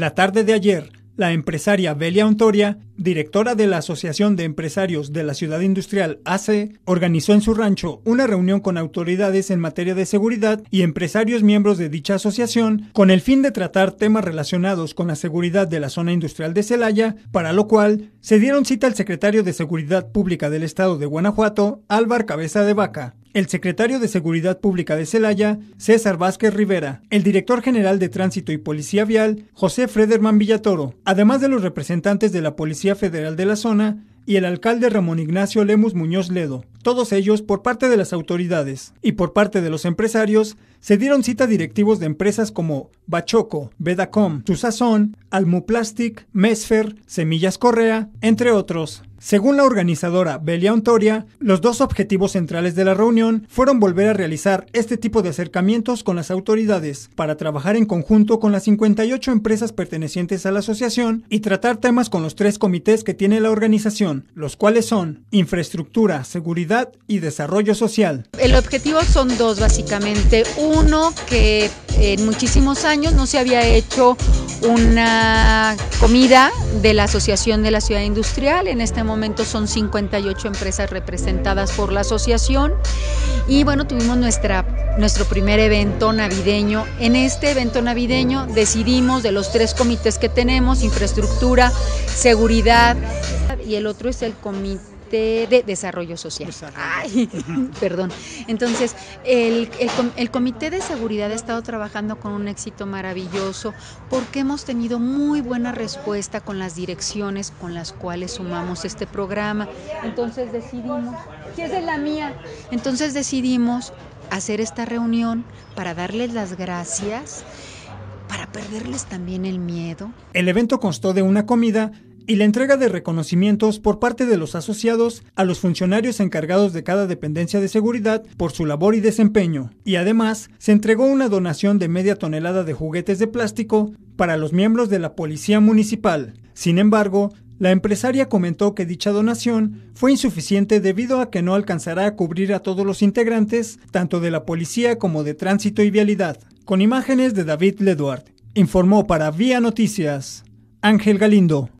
La tarde de ayer, la empresaria Belia Ontoria, directora de la Asociación de Empresarios de la Ciudad Industrial ACE, organizó en su rancho una reunión con autoridades en materia de seguridad y empresarios miembros de dicha asociación con el fin de tratar temas relacionados con la seguridad de la zona industrial de Celaya, para lo cual se dieron cita al secretario de Seguridad Pública del Estado de Guanajuato, Álvaro Cabeza de Vaca el secretario de Seguridad Pública de Celaya, César Vázquez Rivera, el director general de Tránsito y Policía Vial, José Frederman Villatoro, además de los representantes de la Policía Federal de la zona y el alcalde Ramón Ignacio Lemus Muñoz Ledo. Todos ellos, por parte de las autoridades y por parte de los empresarios, se dieron cita directivos de empresas como Bachoco, Vedacom, Tusazón, Almuplastic, Mesfer, Semillas Correa, entre otros. Según la organizadora Belia Ontoria, los dos objetivos centrales de la reunión fueron volver a realizar este tipo de acercamientos con las autoridades para trabajar en conjunto con las 58 empresas pertenecientes a la asociación y tratar temas con los tres comités que tiene la organización, los cuales son infraestructura, seguridad y desarrollo social. El objetivo son dos básicamente. Uno, que en muchísimos años no se había hecho una comida de la Asociación de la Ciudad Industrial. En este momento son 58 empresas representadas por la asociación. Y bueno, tuvimos nuestra, nuestro primer evento navideño. En este evento navideño decidimos de los tres comités que tenemos, infraestructura, seguridad y el otro es el comité de desarrollo social. Ay, perdón. Entonces, el, Comité de Seguridad ha estado trabajando con un éxito maravilloso porque hemos tenido muy buena respuesta con las direcciones con las cuales sumamos este programa. Entonces decidimos, es la mía, entonces decidimos hacer esta reunión para darles las gracias, para perderles también el miedo. El evento constó de una comida y la entrega de reconocimientos por parte de los asociados a los funcionarios encargados de cada dependencia de seguridad por su labor y desempeño. Y además, se entregó una donación de media tonelada de juguetes de plástico para los miembros de la Policía Municipal. Sin embargo, la empresaria comentó que dicha donación fue insuficiente debido a que no alcanzará a cubrir a todos los integrantes, tanto de la policía como de tránsito y vialidad. Con imágenes de David Leduard, informó para Vía Noticias Ángel Galindo.